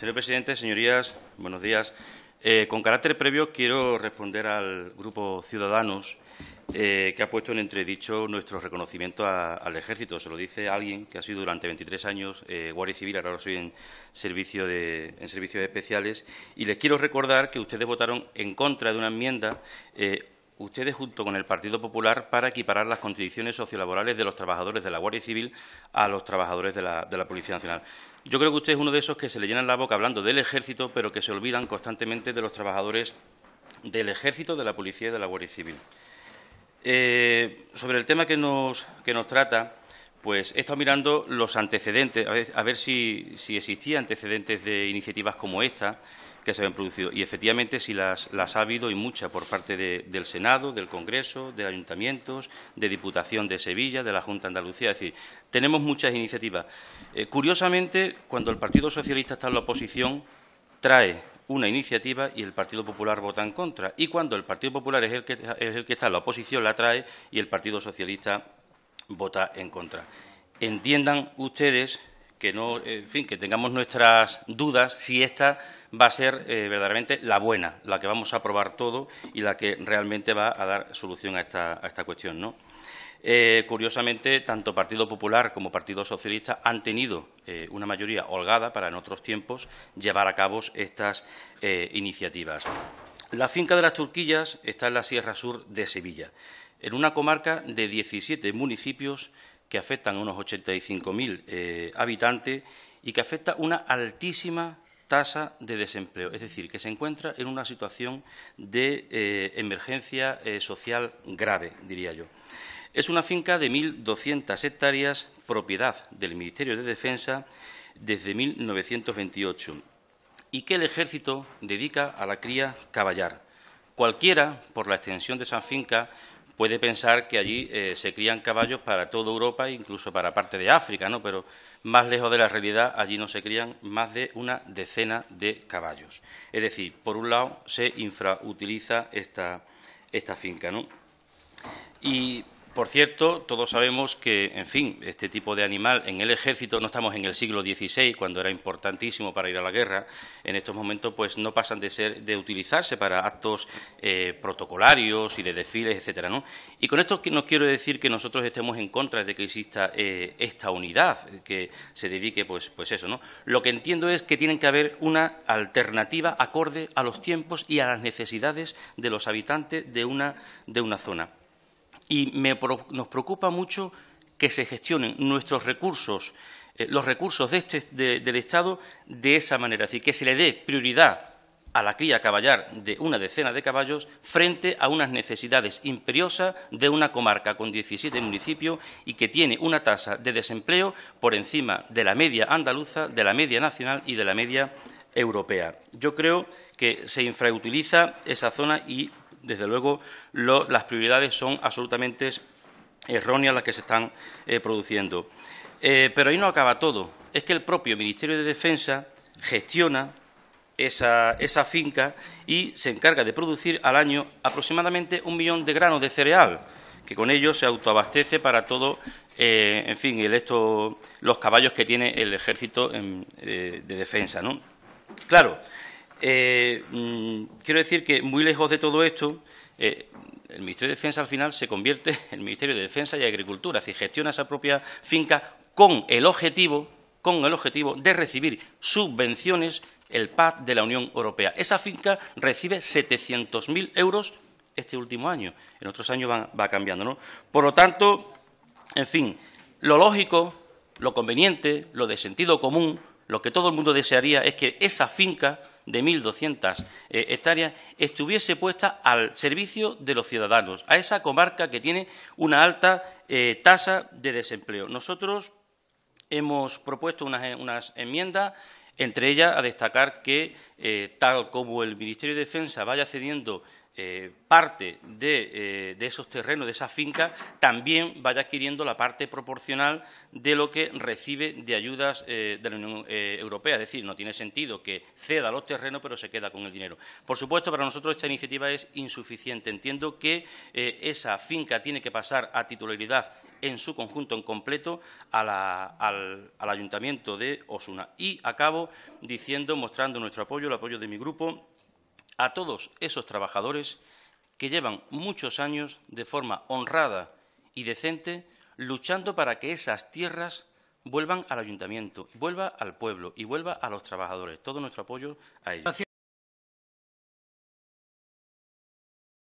Señor presidente, señorías, buenos días. Eh, con carácter previo, quiero responder al Grupo Ciudadanos, eh, que ha puesto en entredicho nuestro reconocimiento al Ejército. Se lo dice alguien que ha sido durante 23 años eh, Guardia Civil, ahora soy en, servicio de, en servicios especiales. Y les quiero recordar que ustedes votaron en contra de una enmienda ustedes junto con el Partido Popular para equiparar las condiciones sociolaborales de los trabajadores de la Guardia Civil a los trabajadores de la, Policía Nacional. Yo creo que usted es uno de esos que se le llenan la boca hablando del Ejército, pero que se olvidan constantemente de los trabajadores del Ejército, de la Policía y de la Guardia Civil. Eh, sobre el tema que nos trata, pues he estado mirando los antecedentes, a ver, si, existían antecedentes de iniciativas como esta que se habían producido. Y efectivamente, si las, ha habido y muchas por parte del Senado, del Congreso, de ayuntamientos, de Diputación de Sevilla, de la Junta de Andalucía. Es decir, tenemos muchas iniciativas. Eh, curiosamente, cuando el Partido Socialista está en la oposición, trae una iniciativa y el Partido Popular vota en contra. Y cuando el Partido Popular es el que, es el que está en la oposición, la trae y el Partido Socialista vota en contra. Entiendan ustedes que no, en fin, que tengamos nuestras dudas si esta va a ser eh, verdaderamente la buena, la que vamos a aprobar todo y la que realmente va a dar solución a esta, cuestión, eh, curiosamente, tanto Partido Popular como Partido Socialista han tenido eh, una mayoría holgada para en otros tiempos llevar a cabo estas iniciativas. La finca de las Turquillas está en la Sierra Sur de Sevilla en una comarca de 17 municipios que afectan a unos 85.000 eh, habitantes y que afecta una altísima tasa de desempleo, es decir, que se encuentra en una situación de eh, emergencia eh, social grave, diría yo. Es una finca de 1.200 hectáreas, propiedad del Ministerio de Defensa desde 1928, y que el Ejército dedica a la cría caballar. Cualquiera, por la extensión de esa finca, puede pensar que allí eh, se crían caballos para toda Europa e incluso para parte de África, ¿no? Pero más lejos de la realidad, allí no se crían más de una decena de caballos. Es decir, por un lado, se infrautiliza esta, esta finca, ¿no? Y por cierto, todos sabemos que, en fin, este tipo de animal en el ejército, no estamos en el siglo XVI, cuando era importantísimo para ir a la guerra, en estos momentos pues no pasan de ser de utilizarse para actos eh, protocolarios y de desfiles, etcétera. Y con esto no quiero decir que nosotros estemos en contra de que exista eh, esta unidad que se dedique pues, pues, eso. ¿no? Lo que entiendo es que tienen que haber una alternativa acorde a los tiempos y a las necesidades de los habitantes de una, de una zona y me, nos preocupa mucho que se gestionen nuestros recursos, eh, los recursos este, del Estado, de esa manera. Es decir, que se le dé prioridad a la cría caballar de una decena de caballos frente a unas necesidades imperiosas de una comarca con 17 municipios y que tiene una tasa de desempleo por encima de la media andaluza, de la media nacional y de la media europea. Yo creo que se infrautiliza esa zona y desde luego, las prioridades son absolutamente erróneas las que se están eh, produciendo. Eh, pero ahí no acaba todo. Es que el propio Ministerio de Defensa gestiona esa, finca y se encarga de producir al año aproximadamente un millón de granos de cereal, que con ello se autoabastece para todo, eh, en fin, el, los caballos que tiene el ejército de defensa. Claro, eh, mm, quiero decir que muy lejos de todo esto, eh, el Ministerio de Defensa al final se convierte en el Ministerio de Defensa y Agricultura, si gestiona esa propia finca con el objetivo, con el objetivo de recibir subvenciones el PAD de la Unión Europea. Esa finca recibe 700.000 euros este último año. En otros años va, va cambiando. ¿no? Por lo tanto, en fin, lo lógico, lo conveniente, lo de sentido común, lo que todo el mundo desearía es que esa finca de 1.200 eh, hectáreas estuviese puesta al servicio de los ciudadanos, a esa comarca que tiene una alta eh, tasa de desempleo. Nosotros hemos propuesto unas, eh, unas enmiendas entre ellas, a destacar que, tal como el Ministerio de Defensa vaya cediendo eh, parte eh, de, esos terrenos, de esa finca, también vaya adquiriendo la parte proporcional de lo que recibe de ayudas eh, de la Unión Europea. Es decir, no tiene sentido que ceda los terrenos, pero se queda con el dinero. Por supuesto, para nosotros esta iniciativa es insuficiente. Entiendo que esa finca tiene que pasar a titularidad en su conjunto, en completo, al Ayuntamiento de Osuna. Y acabo diciendo, mostrando nuestro apoyo, el apoyo de mi grupo a todos esos trabajadores que llevan muchos años de forma honrada y decente luchando para que esas tierras vuelvan al ayuntamiento, vuelva al pueblo y vuelva a los trabajadores. Todo nuestro apoyo a ellos.